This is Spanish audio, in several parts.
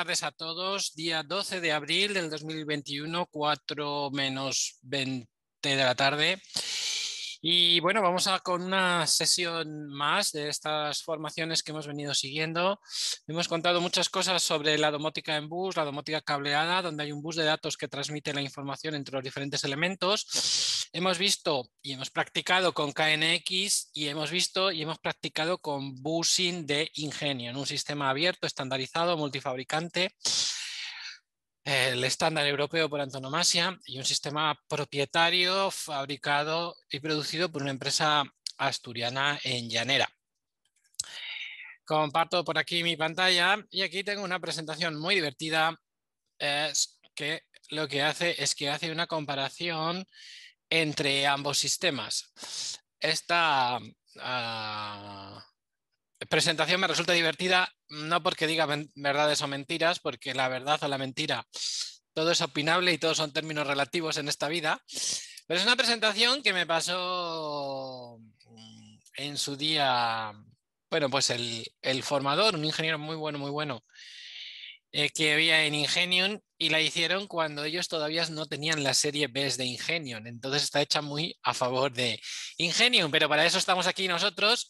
Buenas tardes a todos. Día 12 de abril del 2021, 4 menos 20 de la tarde. Y bueno, vamos a con una sesión más de estas formaciones que hemos venido siguiendo. Hemos contado muchas cosas sobre la domótica en bus, la domótica cableada, donde hay un bus de datos que transmite la información entre los diferentes elementos. Hemos visto y hemos practicado con KNX y hemos visto y hemos practicado con busing de Ingenio, en un sistema abierto, estandarizado, multifabricante el estándar europeo por antonomasia y un sistema propietario fabricado y producido por una empresa asturiana en Llanera. Comparto por aquí mi pantalla y aquí tengo una presentación muy divertida que lo que hace es que hace una comparación entre ambos sistemas. Esta ah, presentación me resulta divertida no porque diga verdades o mentiras, porque la verdad o la mentira, todo es opinable y todos son términos relativos en esta vida, pero es una presentación que me pasó mm, en su día, bueno, pues el, formador, un ingeniero muy bueno, muy bueno, eh, que había en Ingenium y la hicieron cuando ellos todavía no tenían la serie B de Ingenium. Entonces está hecha muy a favor de Ingenium, pero para eso estamos aquí nosotros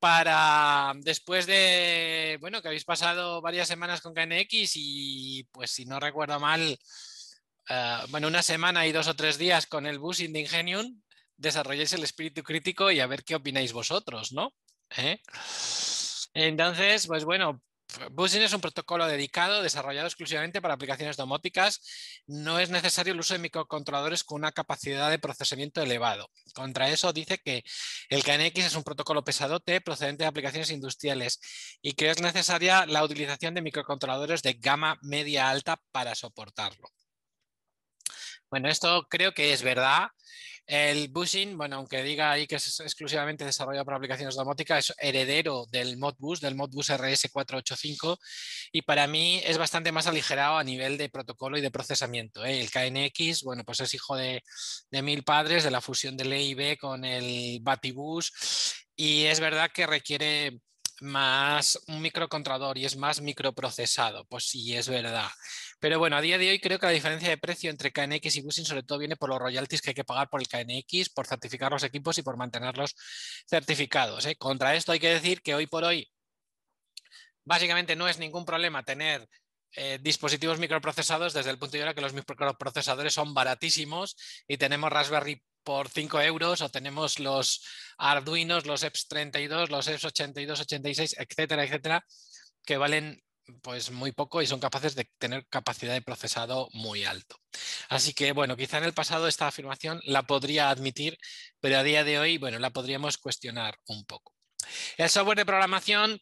para después de, bueno, que habéis pasado varias semanas con KNX y pues si no recuerdo mal, eh, bueno, una semana y dos o tres días con el bus de Ingenium, desarrolléis el espíritu crítico y a ver qué opináis vosotros, ¿no? ¿Eh? Entonces, pues bueno, Business es un protocolo dedicado, desarrollado exclusivamente para aplicaciones domóticas. No es necesario el uso de microcontroladores con una capacidad de procesamiento elevado. Contra eso dice que el KNX es un protocolo pesadote procedente de aplicaciones industriales y que es necesaria la utilización de microcontroladores de gama media alta para soportarlo. Bueno, esto creo que es verdad. El Bushing, bueno, aunque diga ahí que es exclusivamente desarrollado para aplicaciones domóticas, es heredero del Modbus, del Modbus RS485, y para mí es bastante más aligerado a nivel de protocolo y de procesamiento. ¿eh? El KNX, bueno, pues es hijo de, mil padres, de la fusión del EIB con el Batibus, y es verdad que requiere más un microcontrolador y es más microprocesado, pues sí, es verdad. Pero bueno, a día de hoy creo que la diferencia de precio entre KNX y WUSIN sobre todo viene por los royalties que hay que pagar por el KNX, por certificar los equipos y por mantenerlos certificados. ¿eh? Contra esto hay que decir que hoy por hoy básicamente no es ningún problema tener eh, dispositivos microprocesados desde el punto de vista que los microprocesadores son baratísimos y tenemos Raspberry por 5 euros o tenemos los Arduinos, los EPS32, los EPS82, 86, etcétera, etcétera, que valen pues muy poco y son capaces de tener capacidad de procesado muy alto. Así que, bueno, quizá en el pasado esta afirmación la podría admitir, pero a día de hoy, bueno, la podríamos cuestionar un poco. El software de programación,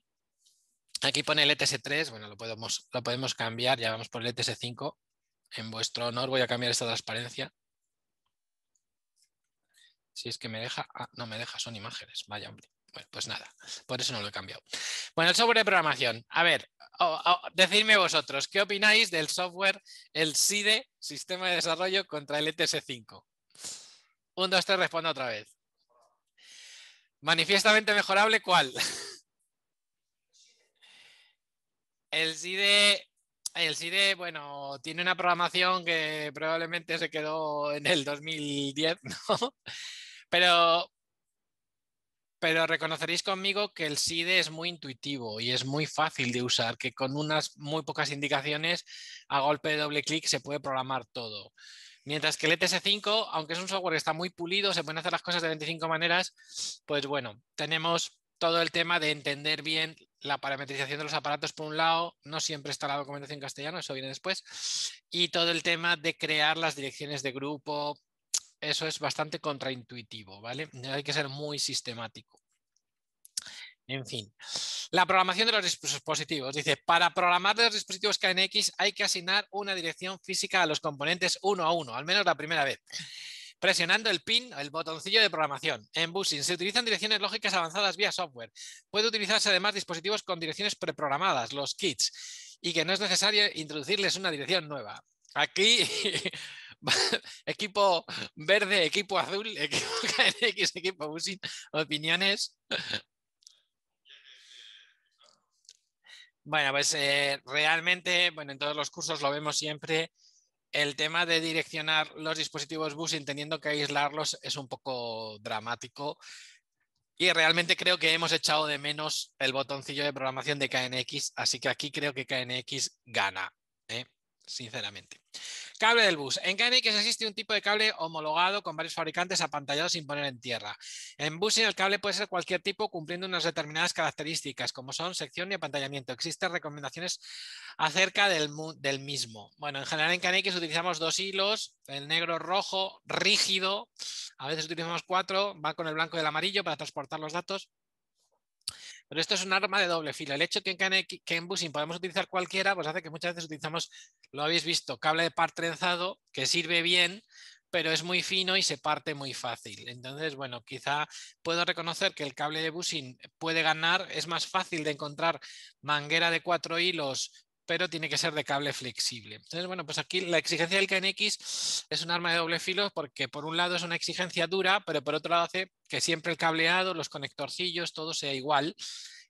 aquí pone el ETS3, bueno, lo podemos, podemos cambiar, ya vamos por el ETS5. En vuestro honor voy a cambiar esta transparencia. Si es que me deja, ah, no me deja, son imágenes, vaya hombre. Pues, pues nada, por eso no lo he cambiado. Bueno, el software de programación. A ver, decidme vosotros, ¿qué opináis del software, el SIDE, Sistema de Desarrollo contra el ETS5? Un, dos, tres, respondo otra vez. Manifiestamente mejorable, ¿cuál? El SIDE, el SIDE, bueno, tiene una programación que probablemente se quedó en el 2010, ¿no? Pero pero reconoceréis conmigo que el SIDE es muy intuitivo y es muy fácil de usar, que con unas muy pocas indicaciones a golpe de doble clic se puede programar todo. Mientras que el ETS5, aunque es un software que está muy pulido, se pueden hacer las cosas de 25 maneras, pues bueno, tenemos todo el tema de entender bien la parametrización de los aparatos por un lado, no siempre está la documentación en castellano, eso viene después, y todo el tema de crear las direcciones de grupo, eso es bastante contraintuitivo, ¿vale? Hay que ser muy sistemático. En fin, la programación de los dispositivos. Dice, para programar los dispositivos KNX hay que asignar una dirección física a los componentes uno a uno, al menos la primera vez, presionando el pin, el botoncillo de programación. En Busing se utilizan direcciones lógicas avanzadas vía software. Puede utilizarse además dispositivos con direcciones preprogramadas, los kits, y que no es necesario introducirles una dirección nueva. Aquí equipo verde, equipo azul, equipo KNX, equipo Busin, opiniones. Bueno, pues eh, realmente, bueno, en todos los cursos lo vemos siempre, el tema de direccionar los dispositivos Busin teniendo que aislarlos es un poco dramático. Y realmente creo que hemos echado de menos el botoncillo de programación de KNX, así que aquí creo que KNX gana sinceramente. Cable del bus. En KNX existe un tipo de cable homologado con varios fabricantes apantallados sin poner en tierra. En busing el cable puede ser cualquier tipo cumpliendo unas determinadas características como son sección y apantallamiento. Existen recomendaciones acerca del, mismo. Bueno, en general en que utilizamos dos hilos, el negro rojo rígido, a veces utilizamos cuatro, va con el blanco y el amarillo para transportar los datos. Pero esto es un arma de doble fila, El hecho que en, que en busing podemos utilizar cualquiera, pues hace que muchas veces utilizamos, lo habéis visto, cable de par trenzado, que sirve bien, pero es muy fino y se parte muy fácil. Entonces, bueno, quizá puedo reconocer que el cable de busing puede ganar, es más fácil de encontrar manguera de cuatro hilos pero tiene que ser de cable flexible. Entonces, bueno, pues aquí la exigencia del KNX es un arma de doble filo porque por un lado es una exigencia dura, pero por otro lado hace que siempre el cableado, los conectorcillos, todo sea igual.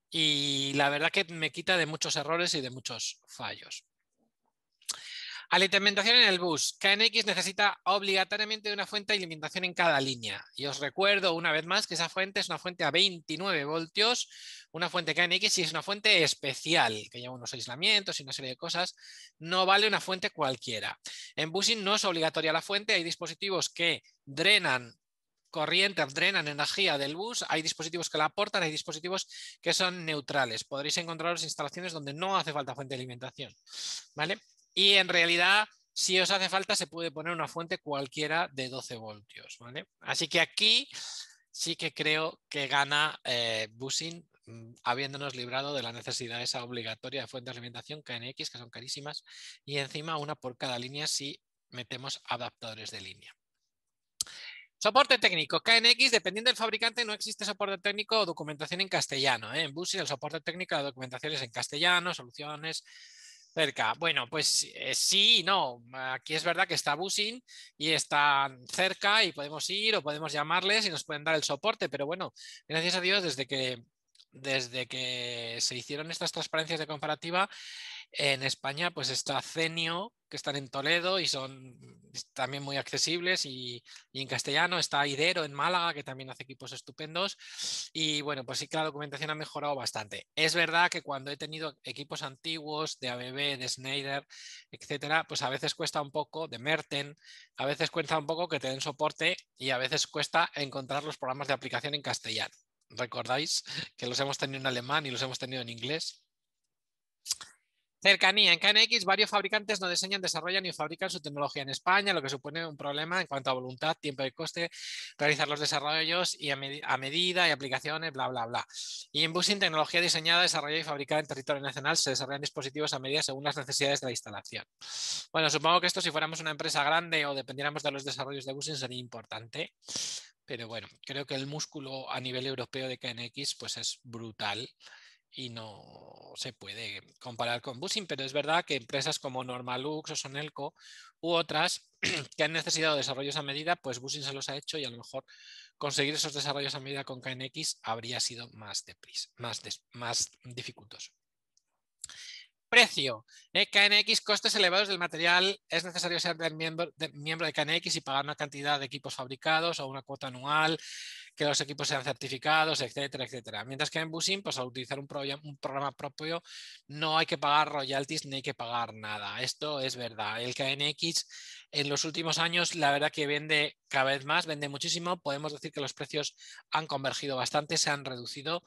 Y la verdad que me quita de muchos errores y de muchos fallos. Alimentación en el bus. KNX necesita obligatoriamente una fuente de alimentación en cada línea. Y os recuerdo una vez más que esa fuente es una fuente a 29 voltios, una fuente KNX y es una fuente especial, que lleva unos aislamientos y una serie de cosas. No vale una fuente cualquiera. En busing no es obligatoria la fuente, hay dispositivos que drenan corriente, drenan energía del bus, hay dispositivos que la aportan, hay dispositivos que son neutrales. Podréis encontraros instalaciones donde no hace falta fuente de alimentación. ¿Vale? Y en realidad, si os hace falta, se puede poner una fuente cualquiera de 12 voltios. ¿vale? Así que aquí sí que creo que gana eh, Busin mm, habiéndonos librado de la necesidad esa obligatoria de fuentes de alimentación KNX, que son carísimas, y encima una por cada línea si metemos adaptadores de línea. Soporte técnico. KNX, dependiendo del fabricante, no existe soporte técnico o documentación en castellano. ¿eh? En Busin el soporte técnico, la documentación es en castellano, soluciones, Cerca. Bueno, pues eh, sí y no. Aquí es verdad que está Busin y están cerca y podemos ir o podemos llamarles y nos pueden dar el soporte, pero bueno, gracias a Dios, desde que desde que se hicieron estas transparencias de comparativa, en España pues está Cenio, que están en Toledo y son también muy accesibles y, en castellano está Idero en Málaga, que también hace equipos estupendos y bueno, pues sí que la documentación ha mejorado bastante. Es verdad que cuando he tenido equipos antiguos de ABB, de Schneider, etcétera, pues a veces cuesta un poco, de Merten, a veces cuesta un poco que te den soporte y a veces cuesta encontrar los programas de aplicación en castellano. ¿Recordáis que los hemos tenido en alemán y los hemos tenido en inglés? Cercanía. En KNX varios fabricantes no diseñan, desarrollan y fabrican su tecnología en España, lo que supone un problema en cuanto a voluntad, tiempo y coste, realizar los desarrollos y a, medida y aplicaciones, bla, bla, bla. Y en Busing, tecnología diseñada, desarrollada y fabricada en territorio nacional, se desarrollan dispositivos a medida según las necesidades de la instalación. Bueno, supongo que esto si fuéramos una empresa grande o dependiéramos de los desarrollos de Busing sería importante. Pero bueno, creo que el músculo a nivel europeo de KNX pues es brutal y no se puede comparar con Busing, pero es verdad que empresas como Normalux o Sonelco u otras que han necesitado desarrollos a medida, pues Busing se los ha hecho y a lo mejor conseguir esos desarrollos a medida con KNX habría sido más, deprisa, más, más dificultoso. Precio. Eh, KNX, costes elevados del material. Es necesario ser miembro, de, miembro de KNX y pagar una cantidad de equipos fabricados o una cuota anual, que los equipos sean certificados, etcétera, etcétera. Mientras que en Busim, pues al utilizar un, un programa propio, no hay que pagar royalties ni hay que pagar nada. Esto es verdad. El KNX en los últimos años, la verdad que vende cada vez más, vende muchísimo. Podemos decir que los precios han convergido bastante, se han reducido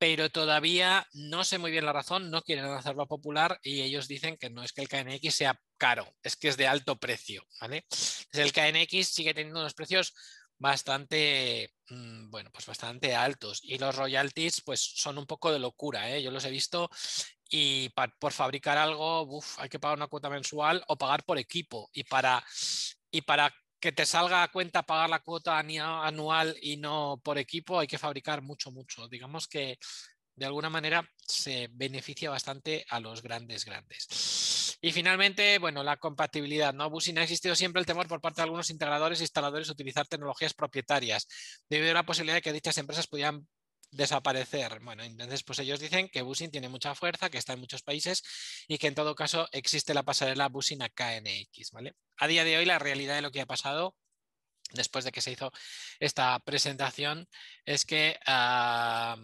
pero todavía no sé muy bien la razón, no quieren hacerlo popular y ellos dicen que no es que el KNX sea caro, es que es de alto precio, ¿vale? el KNX sigue teniendo unos precios bastante, mm, bueno, pues bastante altos y los royalties pues son un poco de locura, ¿eh? yo los he visto y por fabricar algo hay que pagar una cuota mensual o pagar por equipo y para, y para que te salga a cuenta pagar la cuota anual y no por equipo, hay que fabricar mucho, mucho. Digamos que de alguna manera se beneficia bastante a los grandes, grandes. Y finalmente, bueno, la compatibilidad. ¿no? Busin ha existido siempre el temor por parte de algunos integradores e instaladores de utilizar tecnologías propietarias, debido a la posibilidad de que dichas empresas pudieran desaparecer. Bueno, entonces pues ellos dicen que Busin tiene mucha fuerza, que está en muchos países y que en todo caso existe la pasarela Busin a KNX, ¿vale? A día de hoy la realidad de lo que ha pasado después de que se hizo esta presentación es que ah,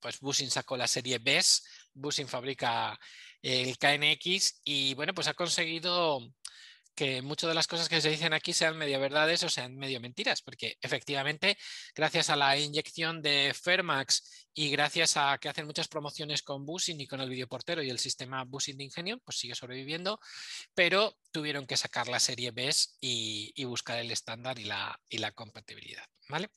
pues Busin sacó la serie BES, Busin fabrica el KNX y bueno, pues ha conseguido que muchas de las cosas que se dicen aquí sean medio verdades o sean medio mentiras, porque efectivamente, gracias a la inyección de Fermax y gracias a que hacen muchas promociones con Busing y con el videoportero y el sistema Busing de ingenio, pues sigue sobreviviendo, pero tuvieron que sacar la serie B y, buscar el estándar y la, compatibilidad, ¿vale?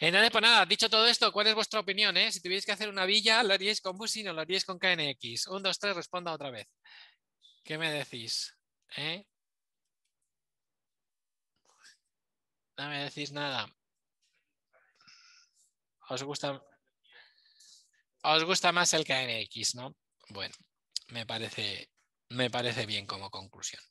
Nada, pues nada, dicho todo esto, ¿cuál es vuestra opinión? Eh? Si tuvierais que hacer una villa, ¿lo haríais con Busing o lo haríais con KNX? Un, dos, tres, responda otra vez. ¿Qué me decís? ¿Eh? No me decís nada. ¿Os gusta, os gusta más el KNX, no? Bueno, me parece, me parece bien como conclusión.